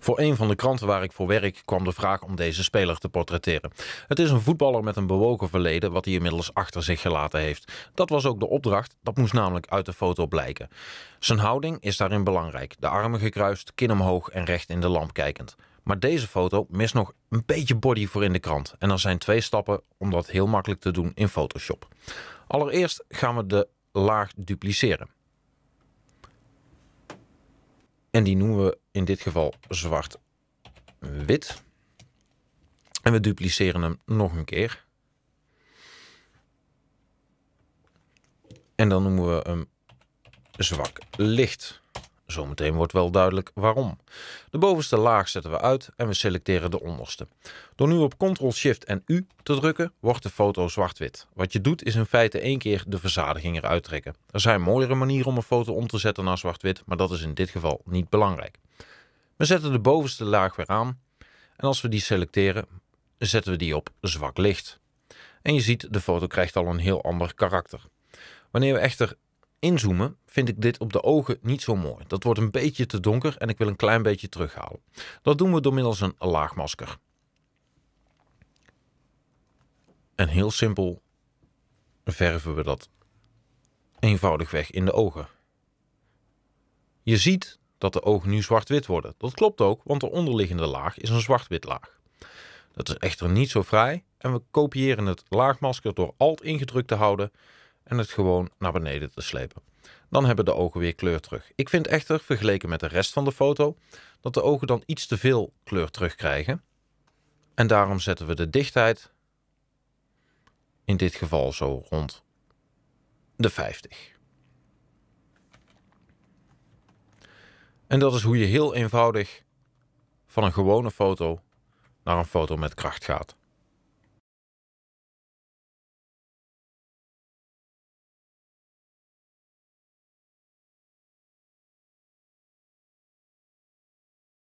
Voor een van de kranten waar ik voor werk kwam de vraag om deze speler te portretteren. Het is een voetballer met een bewogen verleden wat hij inmiddels achter zich gelaten heeft. Dat was ook de opdracht, dat moest namelijk uit de foto blijken. Zijn houding is daarin belangrijk. De armen gekruist, kin omhoog en recht in de lamp kijkend. Maar deze foto mist nog een beetje body voor in de krant. En er zijn twee stappen om dat heel makkelijk te doen in Photoshop. Allereerst gaan we de laag dupliceren. En die noemen we in dit geval zwart-wit. En we dupliceren hem nog een keer. En dan noemen we hem zwak licht. Zometeen wordt wel duidelijk waarom. De bovenste laag zetten we uit en we selecteren de onderste. Door nu op Ctrl-Shift en U te drukken, wordt de foto zwart-wit. Wat je doet is in feite één keer de verzadiging eruit trekken. Er zijn mooiere manieren om een foto om te zetten naar zwart-wit, maar dat is in dit geval niet belangrijk. We zetten de bovenste laag weer aan en als we die selecteren, zetten we die op zwak licht. En je ziet, de foto krijgt al een heel ander karakter. Wanneer we echter inzoomen, vind ik dit op de ogen niet zo mooi. Dat wordt een beetje te donker en ik wil een klein beetje terughalen. Dat doen we door middels een laagmasker. En heel simpel verven we dat eenvoudig weg in de ogen. Je ziet dat de ogen nu zwart-wit worden. Dat klopt ook, want de onderliggende laag is een zwart-wit laag. Dat is echter niet zo vrij en we kopiëren het laagmasker door alt ingedrukt te houden en het gewoon naar beneden te slepen. Dan hebben de ogen weer kleur terug. Ik vind echter, vergeleken met de rest van de foto, dat de ogen dan iets te veel kleur terugkrijgen. En daarom zetten we de dichtheid in dit geval zo rond de 50. En dat is hoe je heel eenvoudig van een gewone foto naar een foto met kracht gaat.